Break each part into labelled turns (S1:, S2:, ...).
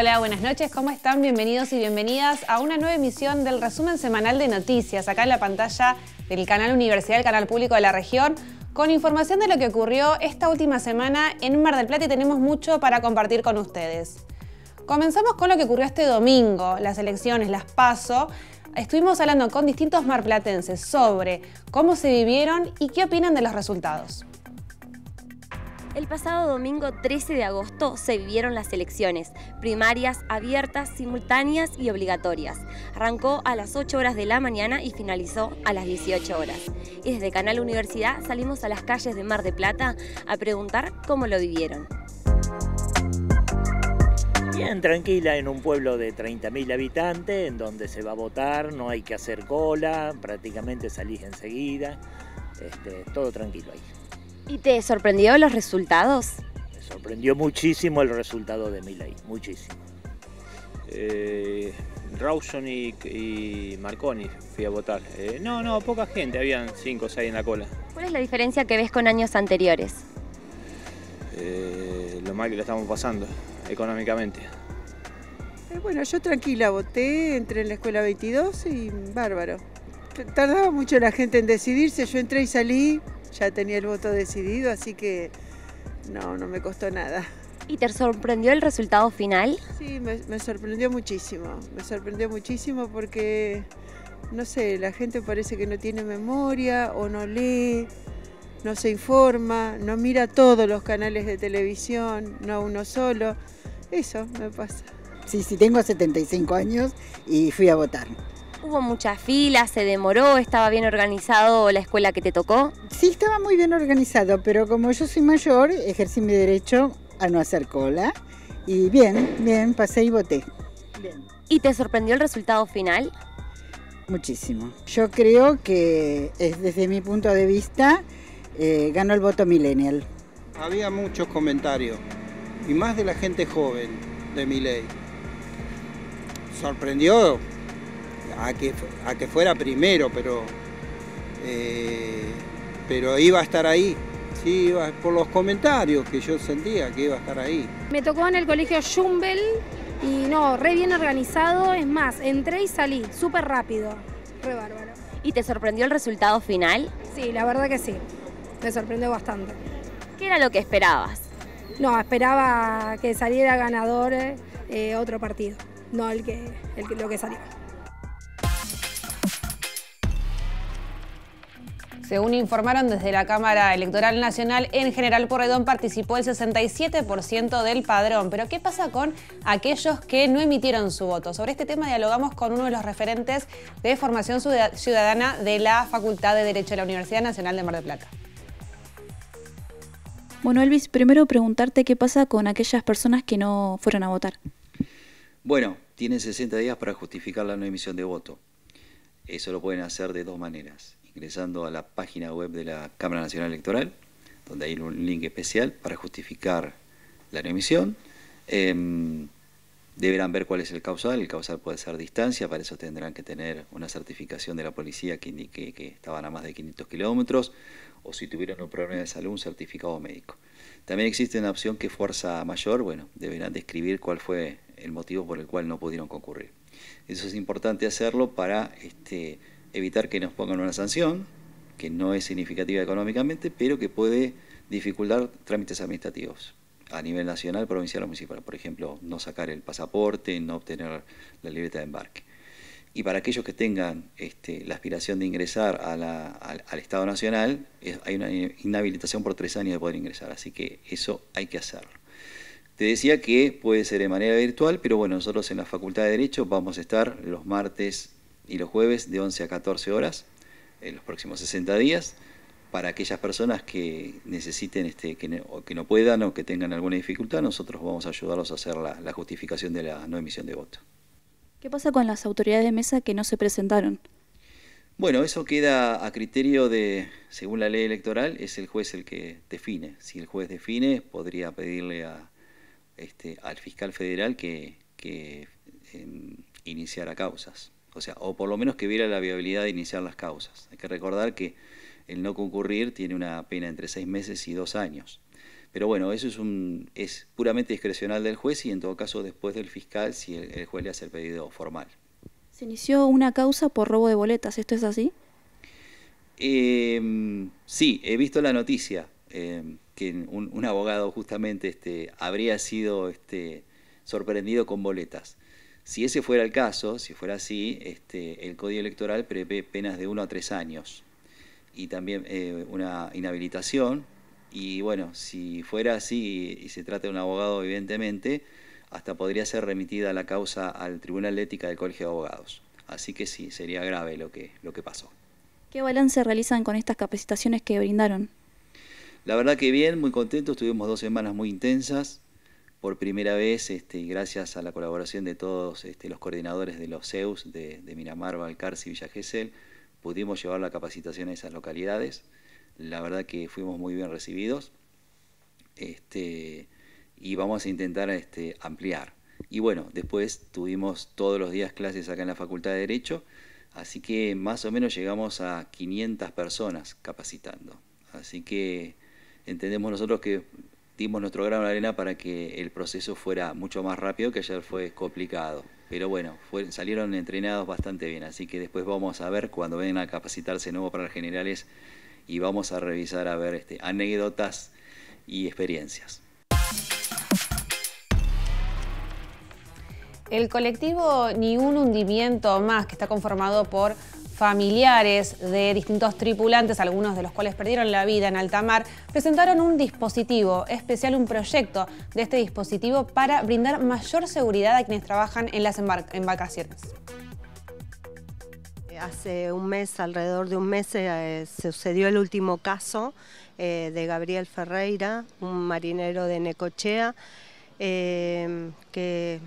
S1: Hola, buenas noches, ¿cómo están? Bienvenidos y bienvenidas a una nueva emisión del resumen semanal de noticias, acá en la pantalla del canal Universidad, el canal público de la región, con información de lo que ocurrió esta última semana en Mar del Plata y tenemos mucho para compartir con ustedes. Comenzamos con lo que ocurrió este domingo, las elecciones, las PASO. Estuvimos hablando con distintos marplatenses sobre cómo se vivieron y qué opinan de los resultados.
S2: El pasado domingo 13 de agosto se vivieron las elecciones, primarias, abiertas, simultáneas y obligatorias. Arrancó a las 8 horas de la mañana y finalizó a las 18 horas. Y desde Canal Universidad salimos a las calles de Mar de Plata a preguntar cómo lo vivieron.
S3: Bien tranquila en un pueblo de 30.000 habitantes, en donde se va a votar, no hay que hacer cola, prácticamente salís enseguida, este, todo tranquilo ahí.
S2: ¿Y te sorprendió los resultados?
S3: Me sorprendió muchísimo el resultado de ley. muchísimo.
S4: Eh, Rawson y, Marconi fui a votar. Eh, no, no, poca gente, habían cinco o seis en la cola.
S2: ¿Cuál es la diferencia que ves con años
S5: anteriores?
S4: Eh, lo mal que lo estamos pasando económicamente.
S5: bueno, yo tranquila, voté, entré en la escuela 22 y bárbaro. Tardaba mucho la gente en decidirse, yo entré y salí ya tenía el voto decidido, así que no, no me costó nada.
S2: ¿Y te sorprendió el resultado final?
S5: Sí, me, me sorprendió muchísimo, me sorprendió muchísimo porque, no sé, la gente parece que no tiene memoria o no lee, no se informa, no mira todos los canales de televisión, no uno solo. Eso me pasa. Sí, sí, tengo 75 años y fui a votar. ¿Hubo muchas filas,
S2: ¿Se demoró? ¿Estaba bien organizado la escuela que te tocó?
S5: Sí, estaba muy bien organizado, pero como yo soy mayor, ejercí mi derecho a no hacer cola. Y bien, bien, pasé y voté.
S2: ¿Y te sorprendió el resultado final?
S5: Muchísimo. Yo creo que desde mi punto de vista eh, ganó el voto millennial.
S3: Había muchos comentarios, y más de la gente joven de mi ley. Sorprendió a que, a que fuera primero, pero, eh, pero iba a estar ahí. Sí, iba, por los comentarios que yo sentía que iba a estar ahí.
S6: Me tocó en el colegio Jumbel y no, re bien organizado. Es más, entré y salí súper rápido. Re bárbaro.
S2: ¿Y te sorprendió el resultado final?
S6: Sí, la verdad que sí.
S2: Me sorprendió bastante. ¿Qué era lo que esperabas?
S6: No, esperaba que saliera ganador eh,
S1: otro partido, no el que, el lo que salió. Según informaron desde la Cámara Electoral Nacional, en General Porredón participó el 67% del padrón. Pero ¿qué pasa con aquellos que no emitieron su voto? Sobre este tema dialogamos con uno de los referentes de formación ciudadana de la Facultad de Derecho de la Universidad Nacional de Mar del Plata.
S6: Bueno, Elvis, primero preguntarte qué pasa con aquellas personas que no fueron a votar.
S7: Bueno, tienen 60 días para justificar la no emisión de voto. Eso lo pueden hacer de dos maneras ingresando a la página web de la Cámara Nacional Electoral, donde hay un link especial para justificar la remisión. Em, deberán ver cuál es el causal, el causal puede ser distancia, para eso tendrán que tener una certificación de la policía que indique que estaban a más de 500 kilómetros, o si tuvieron un problema de salud, un certificado médico. También existe una opción que fuerza mayor, bueno, deberán describir cuál fue el motivo por el cual no pudieron concurrir. Eso es importante hacerlo para este, evitar que nos pongan una sanción, que no es significativa económicamente, pero que puede dificultar trámites administrativos a nivel nacional, provincial o municipal. Por ejemplo, no sacar el pasaporte, no obtener la libreta de embarque. Y para aquellos que tengan este, la aspiración de ingresar al, Estado Nacional, hay una inhabilitación por tres años de poder ingresar, así que eso hay que hacerlo. Te decía que puede ser de manera virtual, pero bueno, nosotros en la Facultad de Derecho vamos a estar los martes y los jueves de 11 a 14 horas en los próximos 60 días para aquellas personas que necesiten, este, que, que no puedan o que tengan alguna dificultad, nosotros vamos a ayudarlos a hacer la, justificación de la no emisión de voto.
S6: ¿Qué pasa con las autoridades de mesa que no se presentaron?
S7: Bueno, eso queda a criterio de, según la ley electoral, es el juez el que define. Si el juez define, podría pedirle a, este, al fiscal federal que, que em, iniciara causas. O sea, o por lo menos que viera la viabilidad de iniciar las causas. Hay que recordar que el no concurrir tiene una pena entre seis meses y dos años. Pero bueno, eso es, un, es puramente discrecional del juez y en todo caso después del fiscal si el, juez le hace el pedido formal.
S6: Se inició una causa por robo de boletas, ¿esto es así?
S7: Em, sí, he visto la noticia em, que un, un, abogado justamente este, habría sido este, sorprendido con boletas. Si ese fuera el caso, si fuera así, este, el Código Electoral prevé penas de uno a tres años y también eh, una inhabilitación. Y bueno, si fuera así y, se trata de un abogado, evidentemente, hasta podría ser remitida la causa al Tribunal de Ética del Colegio de Abogados. Así que sí, sería grave lo que, lo que pasó.
S6: ¿Qué balance realizan con estas capacitaciones que brindaron?
S7: La verdad que bien, muy contentos, tuvimos dos semanas muy intensas, por primera vez, este, gracias a la colaboración de todos este, los coordinadores de los CEUS de, Miramar, Valcarce y Villa Gesell, pudimos llevar la capacitación a esas localidades. La verdad que fuimos muy bien recibidos este, y vamos a intentar este, ampliar. Y bueno, después tuvimos todos los días clases acá en la Facultad de Derecho, así que más o menos llegamos a 500 personas capacitando. Así que entendemos nosotros que dimos nuestro grano de arena para que el proceso fuera mucho más rápido, que ayer fue complicado. Pero bueno, salieron entrenados bastante bien, así que después vamos a ver cuando vengan a capacitarse nuevo para generales y vamos a revisar a ver este, anécdotas y experiencias.
S1: El colectivo Ni un hundimiento más, que está conformado por familiares de distintos tripulantes, algunos de los cuales perdieron la vida en alta mar, presentaron un dispositivo especial, un proyecto de este dispositivo para brindar mayor seguridad a quienes trabajan en las embarcaciones.
S8: Eh, hace un mes, alrededor de un mes, eh, se sucedió el último caso eh, de Gabriel Ferreira, un marinero de Necochea, que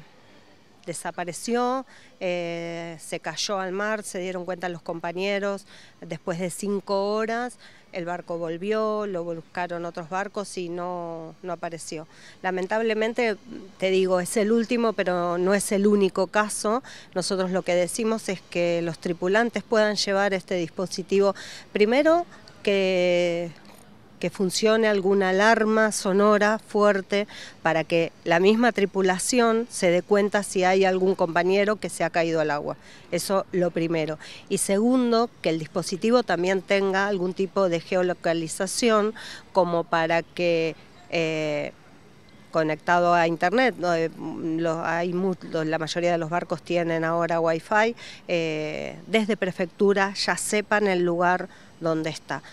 S8: desapareció, eh, se cayó al mar, se dieron cuenta los compañeros, después de cinco horas el barco volvió, lo buscaron otros barcos y no, no apareció. Lamentablemente, te digo, es el último, pero no es el único caso. Nosotros lo que decimos es que los tripulantes puedan llevar este dispositivo primero que que funcione alguna alarma sonora fuerte para que la misma tripulación se dé cuenta si hay algún compañero que se ha caído al agua. Eso lo primero. Y segundo, que el dispositivo también tenga algún tipo de geolocalización como para que... Eh, conectado a internet. Eh, hay, la mayoría de los barcos tienen ahora wifi. Eh, desde prefectura ya sepan el lugar donde está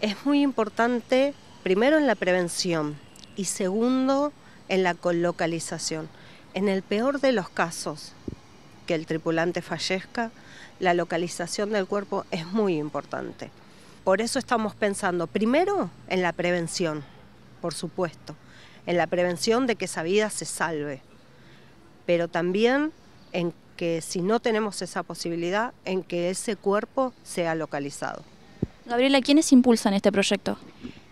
S8: es muy importante, primero en la prevención y segundo en la colocalización. En el peor de los casos, que el tripulante fallezca, la localización del cuerpo es muy importante. Por eso estamos pensando primero en la prevención, por supuesto, en la prevención de que esa vida se salve, pero también en que si no tenemos esa posibilidad, en que ese cuerpo sea localizado.
S6: Gabriela, ¿quiénes impulsan este proyecto?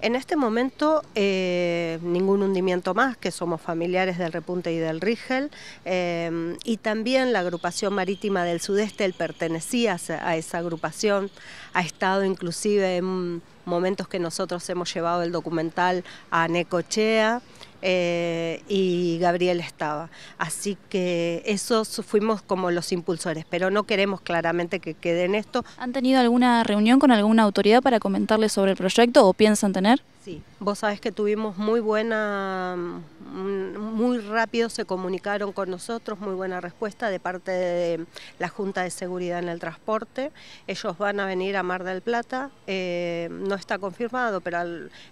S8: En este momento, eh, ningún hundimiento más, que somos familiares del Repunte y del Rigel, eh, y también la agrupación marítima del sudeste, él pertenecía a esa agrupación, ha estado inclusive en momentos que nosotros hemos llevado el documental a Necochea, eh, y Gabriel estaba. Así que esos fuimos como los impulsores, pero no queremos claramente que quede en esto.
S6: ¿Han tenido alguna reunión con alguna autoridad para comentarles sobre el proyecto o piensan tener?
S8: Sí, vos sabés que tuvimos muy buena, mm, muy rápido se comunicaron con nosotros, muy buena respuesta de parte de la Junta de Seguridad en el Transporte. Ellos van a venir a Mar del Plata, eh, no está confirmado, pero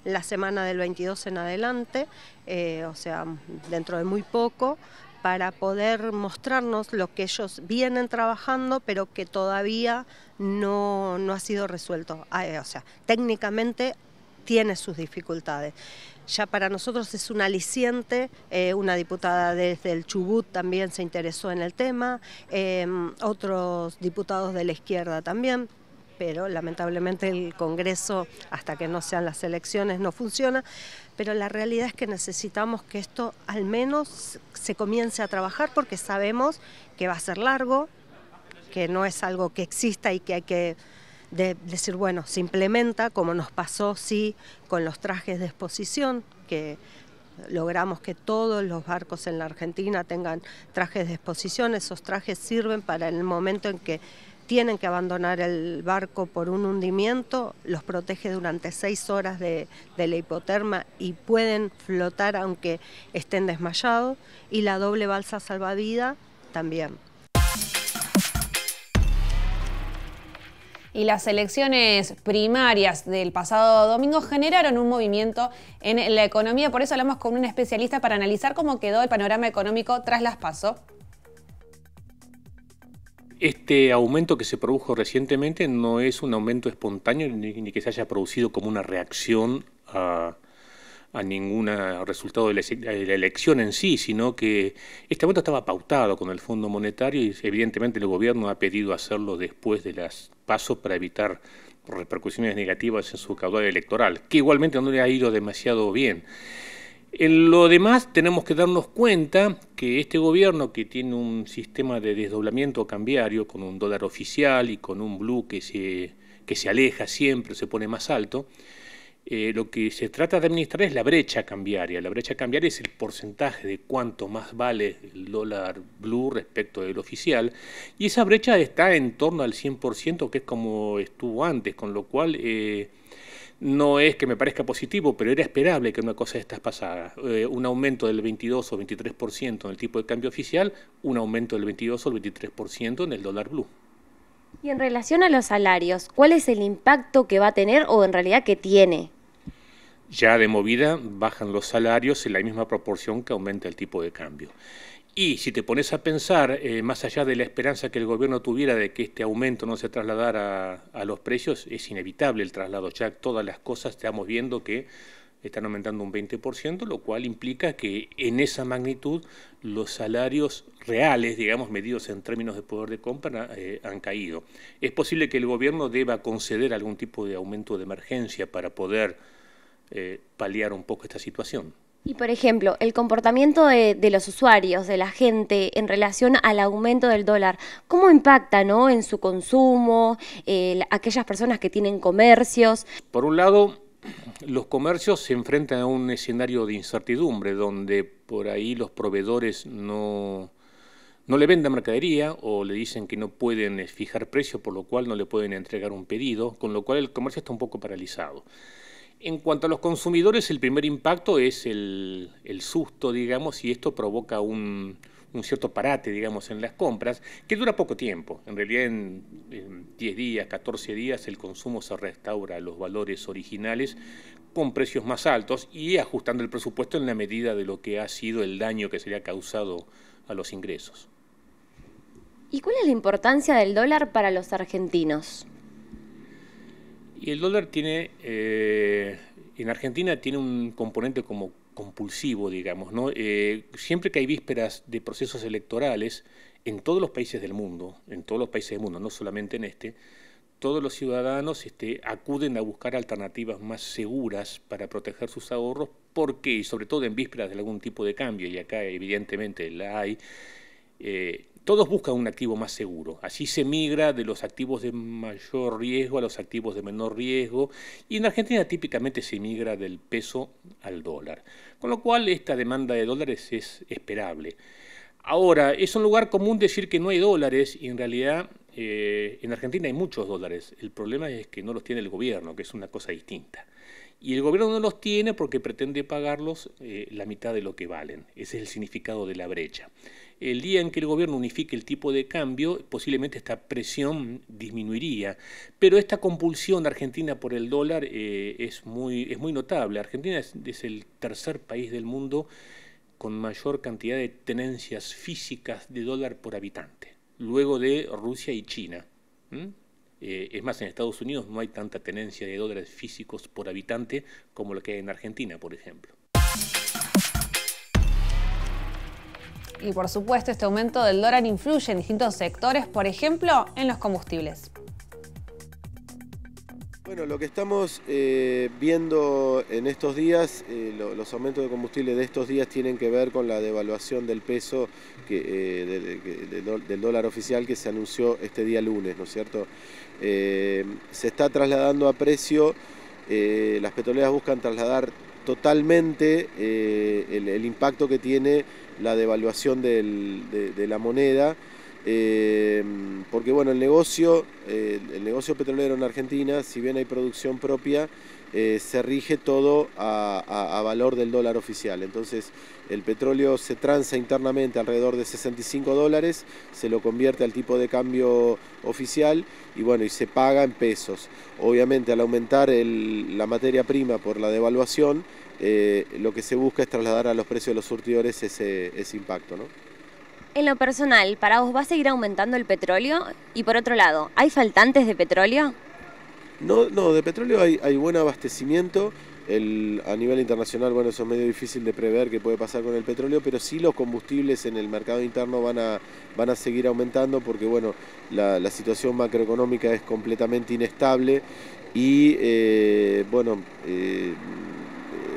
S8: la semana del 22 en adelante, eh, o sea, dentro de muy poco, para poder mostrarnos lo que ellos vienen trabajando, pero que todavía no, no ha sido resuelto. Ah, eh, o sea, técnicamente tiene sus dificultades. Ya para nosotros es un aliciente, eh, una diputada desde el Chubut también se interesó en el tema, em, otros diputados de la izquierda también pero lamentablemente el Congreso, hasta que no sean las elecciones, no funciona. Pero la realidad es que necesitamos que esto al menos se comience a trabajar porque sabemos que va a ser largo, que no es algo que exista y que hay que de decir, bueno, se implementa como nos pasó, sí, con los trajes de exposición, que logramos que todos los barcos en la Argentina tengan trajes de exposición, esos trajes sirven para el momento en que tienen que abandonar el barco por un hundimiento, los protege durante seis horas de, de la hipoterma y pueden flotar aunque estén desmayados, y la doble balsa salvavida también.
S1: y las elecciones primarias del pasado domingo generaron un movimiento en la economía. Por eso hablamos con un especialista para analizar cómo quedó el panorama económico tras las PASO.
S4: Este aumento que se produjo recientemente no es un aumento espontáneo ni que se haya producido como una reacción a a ningún resultado de la elección en sí, sino que este voto estaba pautado con el Fondo Monetario y evidentemente el gobierno ha pedido hacerlo después de las pasos para evitar repercusiones negativas en su caudal electoral, que igualmente no le ha ido demasiado bien. En lo demás, tenemos que darnos cuenta que este gobierno, que tiene un sistema de desdoblamiento cambiario con un dólar oficial y con un blue que se, que se aleja siempre, se pone más alto, eh, lo que se trata de administrar es la brecha cambiaria. La brecha cambiaria es el porcentaje de cuánto más vale el dólar blue respecto del oficial. Y esa brecha está en torno al 100%, que es como estuvo antes, con lo cual... Eh, no es que me parezca positivo, pero era esperable que una cosa de estas pasara. Eh, un aumento del 22 o 23% en el tipo de cambio oficial, un aumento del 22 o 23% en el dólar blue.
S2: Y en relación a los salarios, ¿cuál es el impacto que va a tener o en realidad que tiene?
S4: Ya de movida bajan los salarios en la misma proporción que aumenta el tipo de cambio. Y si te pones a pensar, eh, más allá de la esperanza que el gobierno tuviera de que este aumento no se trasladara a, a los precios, es inevitable el traslado. Ya todas las cosas estamos viendo que están aumentando un 20%, lo cual implica que en esa magnitud los salarios reales, digamos, medidos en términos de poder de compra, eh, han caído. Es posible que el gobierno deba conceder algún tipo de aumento de emergencia para poder eh, paliar un poco esta situación.
S2: Y por ejemplo, el comportamiento de, los usuarios, de la gente, en relación al aumento del dólar, ¿cómo impacta ¿no? en su consumo, eh, aquellas personas que tienen comercios?
S4: Por un lado, los comercios se enfrentan a un escenario de incertidumbre donde por ahí los proveedores no, no le venden mercadería o le dicen que no pueden eh, fijar precio, por lo cual no le pueden entregar un pedido, con lo cual el comercio está un poco paralizado. En cuanto a los consumidores, el primer impacto es el, el susto, digamos, y esto provoca un, un cierto parate, digamos, en las compras, que dura poco tiempo. En realidad, en, 10 días, 14 días, el consumo se restaura a los valores originales con precios más altos y ajustando el presupuesto en la medida de lo que ha sido el daño que se le ha causado a los ingresos.
S2: ¿Y cuál es la importancia del dólar para los argentinos?
S4: Y el dólar tiene, eh, en Argentina tiene un componente como compulsivo, digamos, ¿no? Eh, siempre que hay vísperas de procesos electorales, en todos los países del mundo, en todos los países del mundo, no solamente en este, todos los ciudadanos este, acuden a buscar alternativas más seguras para proteger sus ahorros, porque, y sobre todo en vísperas de algún tipo de cambio, y acá evidentemente la hay, eh, todos buscan un activo más seguro. Así se migra de los activos de mayor riesgo a los activos de menor riesgo y en Argentina típicamente se migra del peso al dólar. Con lo cual esta demanda de dólares es esperable. Ahora, es un lugar común decir que no hay dólares y en realidad eh, en Argentina hay muchos dólares. El problema es que no los tiene el gobierno, que es una cosa distinta. Y el gobierno no los tiene porque pretende pagarlos eh, la mitad de lo que valen. Ese es el significado de la brecha. El día en que el gobierno unifique el tipo de cambio, posiblemente esta presión disminuiría. Pero esta compulsión argentina por el dólar eh, es, muy, notable. Argentina es, el tercer país del mundo con mayor cantidad de tenencias físicas de dólar por habitante, luego de Rusia y China. Eh, es más, en Estados Unidos no hay tanta tenencia de dólares físicos por habitante como lo que hay en Argentina, por ejemplo.
S1: Y por supuesto, este aumento del dólar influye en distintos sectores, por ejemplo, en los combustibles.
S9: Bueno, lo que estamos eh, viendo en estos días, eh, los aumentos de combustible de estos días tienen que ver con la devaluación del peso eh, del, dólar oficial que se anunció este día lunes, ¿no es cierto? se está trasladando a precio, las petroleras buscan trasladar totalmente el, impacto que tiene la devaluación de la moneda. Eh, porque bueno, el negocio, eh, el negocio petrolero en Argentina, si bien hay producción propia, eh, se rige todo a, valor del dólar oficial. Entonces, el petróleo se tranza internamente alrededor de 65 dólares, se lo convierte al tipo de cambio oficial y bueno, y se paga en pesos. Obviamente, al aumentar la materia prima por la devaluación, lo que se busca es trasladar a los precios de los surtidores ese, ese impacto. ¿no?
S2: En lo personal, ¿para vos va a seguir aumentando el petróleo? Y por otro lado, ¿hay faltantes de petróleo?
S9: No, no de petróleo hay, buen abastecimiento. a nivel internacional, bueno, eso es medio difícil de prever qué puede pasar con el petróleo, pero sí los combustibles en el mercado interno van a, van a seguir aumentando porque, bueno, la, situación macroeconómica es completamente inestable y, eh, bueno, eh,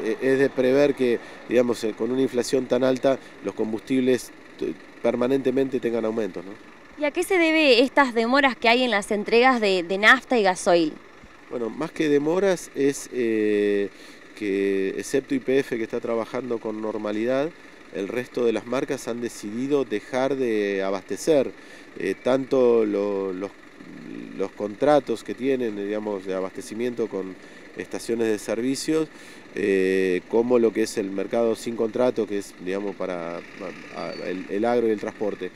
S9: e, es de prever que, digamos, eh, con una inflación tan alta, los combustibles permanentemente tengan aumentos. ¿no?
S2: ¿Y a qué se debe estas demoras que hay en las entregas de, nafta y gasoil?
S9: Bueno, más que demoras es eh, que, excepto IPF que está trabajando con normalidad, el resto de las marcas han decidido dejar de abastecer eh, tanto los, los contratos que tienen, digamos, de abastecimiento con estaciones de servicios, eh, como lo que es el mercado sin contrato, que es, digamos, para el, agro y el transporte.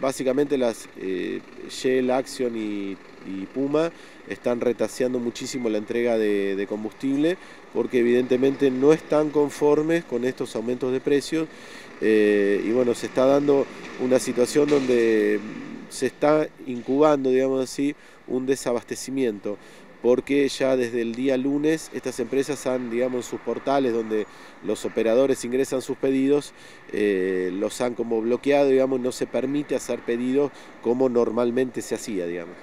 S9: básicamente las eh, Shell, Action y, Puma están retaseando muchísimo la entrega de, combustible porque evidentemente no están conformes con estos aumentos de precios eh, y bueno, se está dando una situación donde se está incubando, digamos así, un desabastecimiento porque ya desde el día lunes estas empresas han, digamos, en sus portales donde los operadores ingresan sus pedidos, eh, los han como bloqueado, digamos, no se permite hacer pedidos como normalmente se hacía, digamos.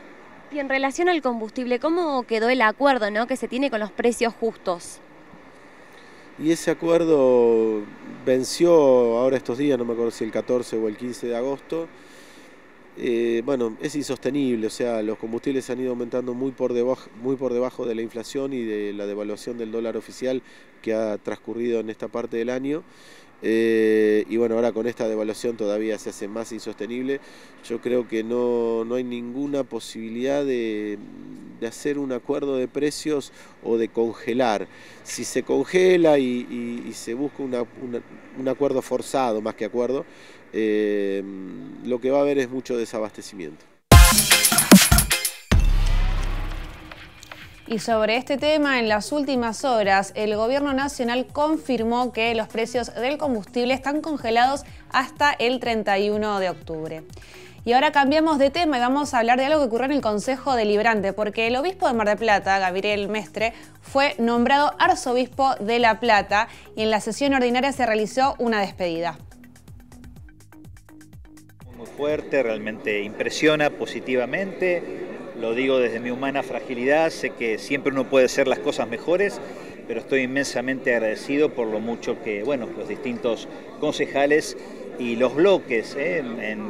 S2: Y en relación al combustible, ¿cómo quedó el acuerdo ¿no? que se tiene con los precios justos?
S9: Y ese acuerdo venció ahora estos días, no me acuerdo si el 14 o el 15 de agosto, eh, bueno, es insostenible, o sea, los combustibles han ido aumentando muy por, debajo, muy por debajo de la inflación y de la devaluación del dólar oficial que ha transcurrido en esta parte del año. Eh, y bueno, ahora con esta devaluación todavía se hace más insostenible. Yo creo que no, hay ninguna posibilidad de, hacer un acuerdo de precios o de congelar. Si se congela y, se busca un acuerdo forzado, más que acuerdo, eh, lo que va a haber es mucho desabastecimiento.
S1: Y sobre este tema, en las últimas horas, el Gobierno Nacional confirmó que los precios del combustible están congelados hasta el 31 de octubre. Y ahora cambiamos de tema y vamos a hablar de algo que ocurrió en el Consejo Deliberante, porque el obispo de Mar de Plata, Gabriel Mestre, fue nombrado arzobispo de La Plata y en la sesión ordinaria se realizó una despedida
S3: fuerte, realmente impresiona positivamente. Lo digo desde mi humana fragilidad, sé que siempre uno puede hacer las cosas mejores, pero estoy inmensamente agradecido por lo mucho que bueno, los distintos concejales y los bloques ¿eh?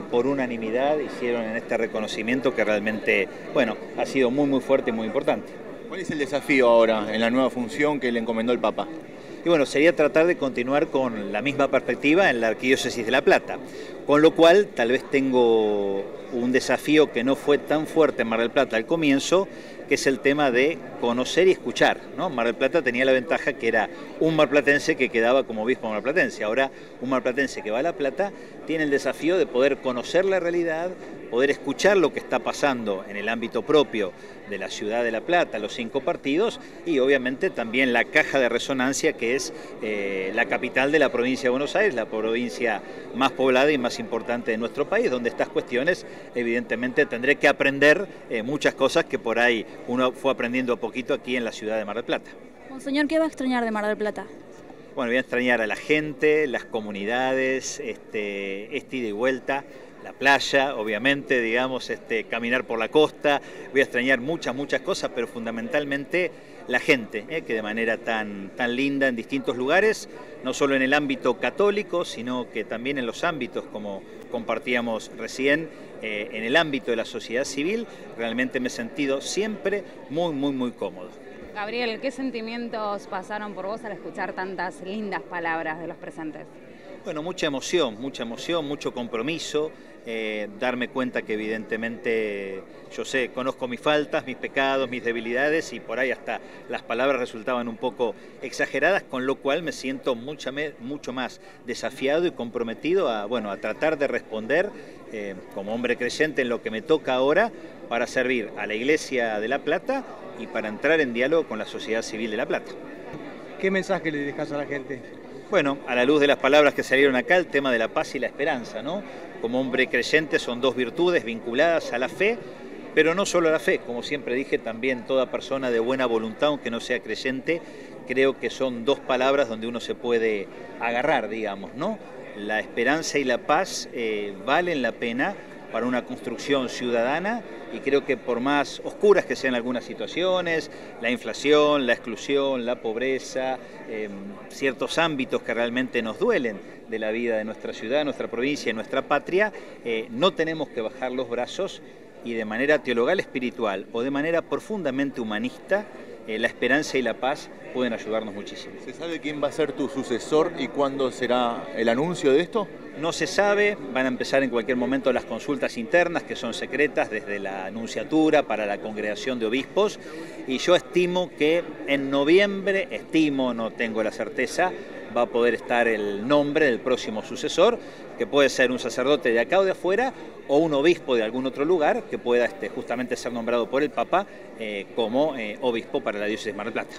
S3: por unanimidad hicieron en este reconocimiento que realmente bueno, ha sido muy muy fuerte y muy importante. ¿Cuál es el desafío ahora en la nueva función que le encomendó el Papa? Y bueno, sería tratar de continuar con la misma perspectiva en la Arquidiócesis de La Plata. Con lo cual, tal vez tengo un desafío que no fue tan fuerte en Mar del Plata al comienzo, que es el tema de conocer y escuchar. ¿no? Mar del Plata tenía la ventaja que era un marplatense que quedaba como obispo marplatense. Ahora, un marplatense que va a La Plata tiene el desafío de poder conocer la realidad, poder escuchar lo que está pasando en el ámbito propio de la ciudad de La Plata, los cinco partidos, y obviamente también la caja de resonancia que es eh, la capital de la provincia de Buenos Aires, la provincia más poblada y más importante de nuestro país, donde estas cuestiones evidentemente tendré que aprender eh, muchas cosas que por ahí uno fue aprendiendo a poquito aquí en la ciudad de Mar del Plata.
S6: Monseñor, ¿qué va a extrañar de Mar del Plata?
S3: Bueno, voy a extrañar a la gente, las comunidades, este, este ida y vuelta la playa, obviamente, digamos, este, caminar por la costa, voy a extrañar muchas, muchas cosas, pero fundamentalmente la gente, ¿eh? que de manera tan, tan linda en distintos lugares, no solo en el ámbito católico, sino que también en los ámbitos, como compartíamos recién, eh, en el ámbito de la sociedad civil, realmente me he sentido siempre muy, muy, muy cómodo.
S6: Gabriel, ¿qué sentimientos pasaron por vos al escuchar tantas lindas palabras de los presentes?
S3: Bueno, mucha emoción, mucha emoción, mucho compromiso, eh, darme cuenta que evidentemente yo sé, conozco mis faltas, mis pecados, mis debilidades y por ahí hasta las palabras resultaban un poco exageradas, con lo cual me siento mucho más desafiado y comprometido a, bueno, a tratar de responder eh, como hombre creyente en lo que me toca ahora para servir a la Iglesia de La Plata y para entrar en diálogo con la sociedad civil de La Plata.
S9: ¿Qué mensaje le dejas a la gente?
S3: Bueno, a la luz de las palabras que salieron acá, el tema de la paz y la esperanza, ¿no? Como hombre creyente son dos virtudes vinculadas a la fe, pero no solo a la fe, como siempre dije, también toda persona de buena voluntad, aunque no sea creyente, creo que son dos palabras donde uno se puede agarrar, digamos, ¿no? La esperanza y la paz eh, valen la pena para una construcción ciudadana y creo que por más oscuras que sean algunas situaciones, la inflación, la exclusión, la pobreza, em, ciertos ámbitos que realmente nos duelen de la vida de nuestra ciudad, nuestra provincia y nuestra patria, eh, no tenemos que bajar los brazos y de manera teologal espiritual o de manera profundamente humanista, eh, la esperanza y la paz pueden ayudarnos muchísimo. ¿Se sabe quién va a ser tu sucesor y cuándo será el anuncio de esto? no se sabe, van a empezar en cualquier momento las consultas internas que son secretas desde la Anunciatura para la Congregación de Obispos y yo estimo que en noviembre, estimo, no tengo la certeza, va a poder estar el nombre del próximo sucesor, que puede ser un sacerdote de acá o de afuera, o un obispo de algún otro lugar que pueda este, justamente ser nombrado por el Papa eh, como eh, obispo para la diócesis de Mar del Plata.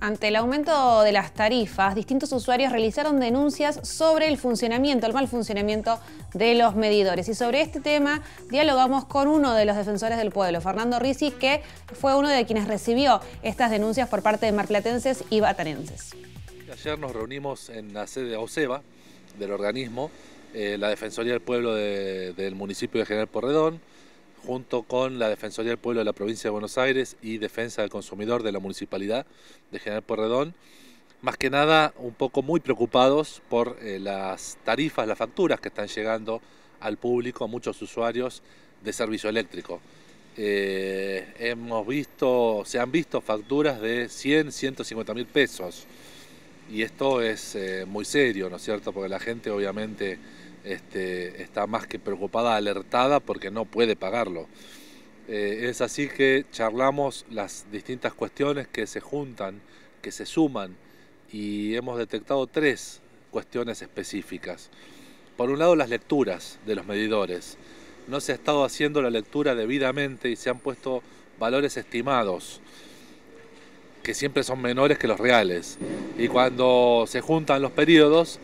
S1: Ante el aumento de las tarifas, distintos usuarios realizaron denuncias sobre el funcionamiento, el mal funcionamiento de los medidores. Y sobre este tema dialogamos con uno de los defensores del pueblo, Fernando Rizzi, que fue uno de quienes recibió estas denuncias por parte de marplatenses y batanenses.
S10: Ayer nos reunimos en la sede de OSEBA, del organismo, eh, la Defensoría del Pueblo del municipio de General Porredón, junto con la Defensoría del Pueblo de la Provincia de Buenos Aires y Defensa del Consumidor de la Municipalidad de General Porredón. Más que nada, un poco muy preocupados por eh, las tarifas, las facturas que están llegando al público, a muchos usuarios de servicio eléctrico. Eh, hemos visto, se han visto facturas de 100, 150 mil pesos. Y esto es eh, muy serio, ¿no es cierto? Porque la gente obviamente este, está más que preocupada, alertada, porque no puede pagarlo. Eh, es así que charlamos las distintas cuestiones que se juntan, que se suman, y hemos detectado tres cuestiones específicas. Por un lado, las lecturas de los medidores. No se ha estado haciendo la lectura debidamente y se han puesto valores estimados, que siempre son menores que los reales. Y cuando se juntan los periodos,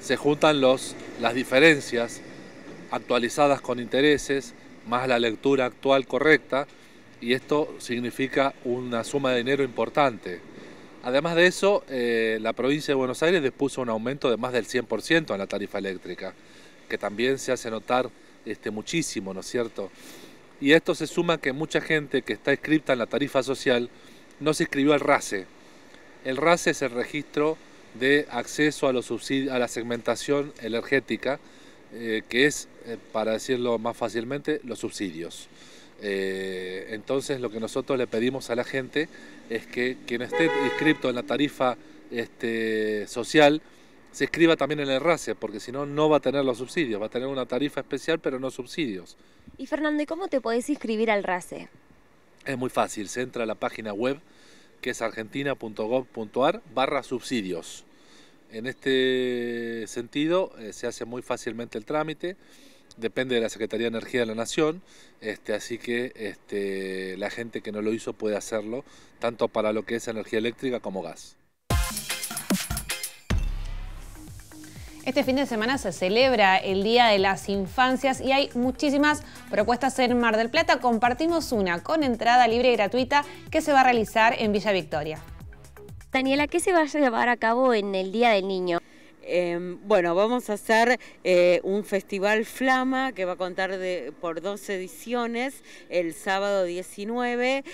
S10: se juntan los, las diferencias actualizadas con intereses, más la lectura actual correcta, y esto significa una suma de dinero importante. Además de eso, eh, la provincia de Buenos Aires dispuso un aumento de más del 100% en la tarifa eléctrica, que también se hace notar este, muchísimo, ¿no es cierto? Y esto se suma que mucha gente que está inscrita en la tarifa social no se inscribió al RACE. El RACE es el registro de acceso a, los a la segmentación energética, eh, que es, eh, para decirlo más fácilmente, los subsidios. Eh, entonces lo que nosotros le pedimos a la gente es que quien esté inscrito en la tarifa este, social se inscriba también en el RACE, porque si no, no va a tener los subsidios, va a tener una tarifa especial, pero no subsidios.
S2: Y Fernando, ¿y cómo te podés inscribir al RACE?
S10: Es muy fácil, se entra a la página web que es argentina.gov.ar barra subsidios. En este sentido, eh, se hace muy fácilmente el trámite, depende de la Secretaría de Energía de la Nación, este, así que este, la gente que no lo hizo puede hacerlo, tanto para lo que es energía eléctrica como gas.
S1: Este fin de semana se celebra el Día de las Infancias y hay muchísimas propuestas en Mar del Plata. Compartimos una con entrada libre y gratuita que se va
S5: a realizar en Villa Victoria. Daniela, ¿qué se va a llevar a cabo en el Día del Niño? Em, bueno, vamos a hacer eh, un festival Flama que va a contar por dos ediciones, el sábado 19,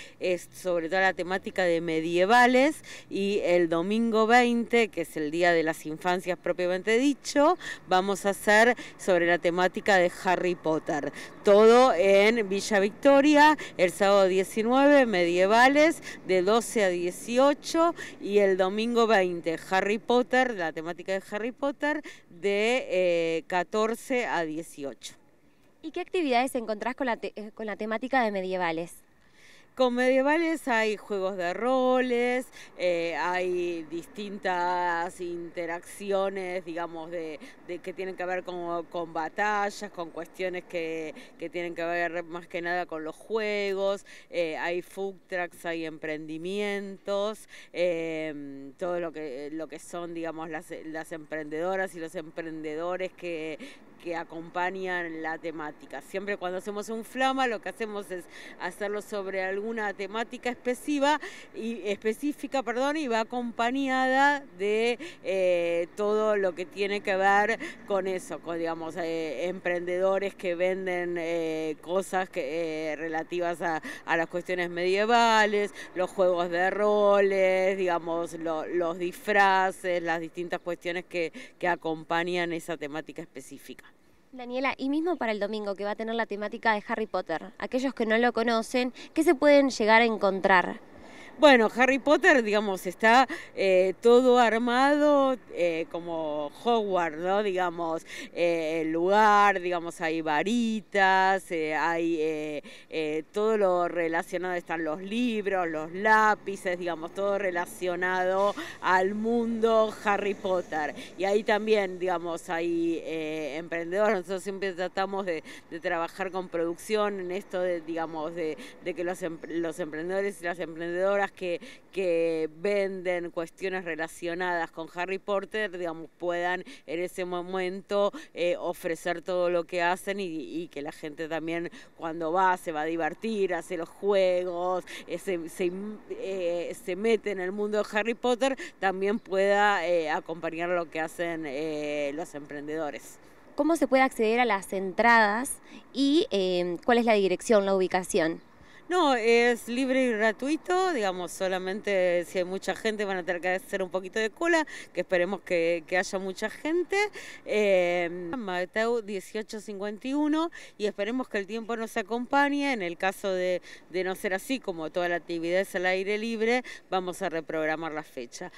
S5: sobre toda la temática de medievales, y el domingo 20, que es el Día de las Infancias propiamente dicho, vamos a hacer sobre la temática de Harry Potter. Todo en Villa Victoria, el sábado 19, medievales, de 12 a 18, y el domingo 20, Harry Potter, la temática de Harry Harry Potter de 14 eh, a 18. ¿Y qué
S2: actividades encontrás eh, con la temática de medievales?
S5: Con medievales hay juegos de roles, eh, hay distintas interacciones, digamos, de, que tienen que ver con, batallas, con cuestiones que, tienen que ver más que nada con los juegos, eh, hay food hay emprendimientos, em, todo lo que, lo que son, digamos, las, las emprendedoras y los emprendedores que, que acompañan la temática. Siempre cuando hacemos un flama lo que hacemos es hacerlo sobre alguna temática específica y, perdón, y va acompañada de eh, todo lo que tiene que ver con eso, con digamos, eh, emprendedores que venden eh, cosas que, relativas a, las cuestiones medievales, los juegos de roles, digamos, los disfraces, las distintas cuestiones que acompañan esa temática específica.
S2: Daniela, y mismo para el domingo que va a tener la temática de Harry Potter, aquellos que no lo conocen, ¿qué se pueden llegar a encontrar?
S5: Bueno, Harry Potter, digamos, está eh, todo armado eh, como Hogwarts, ¿no? Digamos, eh, el lugar, digamos, hay varitas, hay todo lo relacionado, están los libros, los lápices, digamos, todo relacionado al mundo Harry Potter. Y ahí también, digamos, hay emprendedores, nosotros siempre tratamos de, trabajar con producción en esto de, digamos, de, que los emprendedores y las emprendedoras que, venden cuestiones relacionadas con Harry Potter, digamos, puedan en ese momento eh, ofrecer todo lo que hacen y, que la gente también cuando va se va a divertir, hace los juegos, eh, eh, se, mete en el mundo de Harry Potter, también pueda acompañar lo que hacen los emprendedores
S2: cómo se puede acceder a las entradas y cuál es la dirección, la ubicación.
S5: No, es libre y gratuito, digamos, solamente si hay mucha gente van a tener que hacer un poquito de cola, que esperemos que, haya mucha gente. 1851 eh, y esperemos que el tiempo nos acompañe. En el caso de, de no ser así, como toda la actividad es al aire libre, vamos a reprogramar la fecha.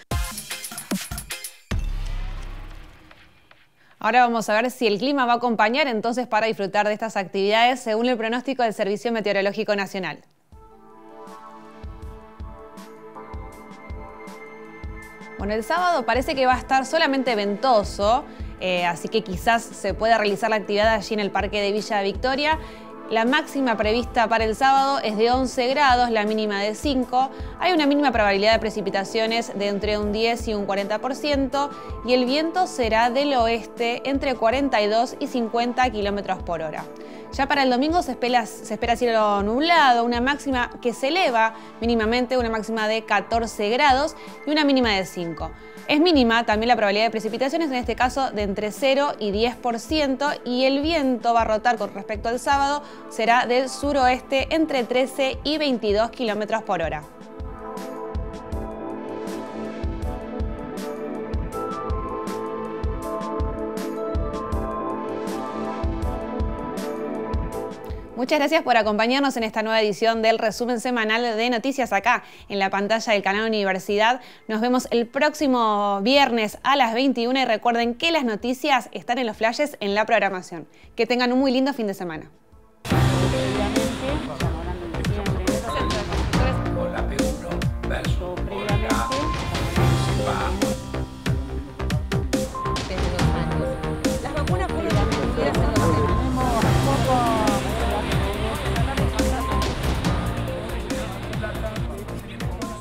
S1: Ahora vamos a ver si el clima va a acompañar entonces para disfrutar de estas actividades según el pronóstico del Servicio Meteorológico Nacional. Bueno, el sábado parece que va a estar solamente ventoso, eh, así que quizás se pueda realizar la actividad allí en el Parque de Villa Victoria. La máxima prevista para el sábado es de 11 grados, la mínima de 5. Hay una mínima probabilidad de precipitaciones de entre un 10 y un 40% y el viento será del oeste entre 42 y 50 kilómetros por hora. Ya para el domingo se espera, se espera cielo nublado, una máxima que se eleva mínimamente, una máxima de 14 grados y una mínima de 5. Es mínima también la probabilidad de precipitaciones, en este caso de entre 0 y 10%, y el viento va a rotar con respecto al sábado, será del suroeste entre 13 y 22 kilómetros por hora. Muchas gracias por acompañarnos en esta nueva edición del resumen semanal de noticias acá en la pantalla del canal Universidad. Nos vemos el próximo viernes a las 21 y recuerden que las noticias están en los flashes en la programación. Que tengan un muy lindo fin de semana.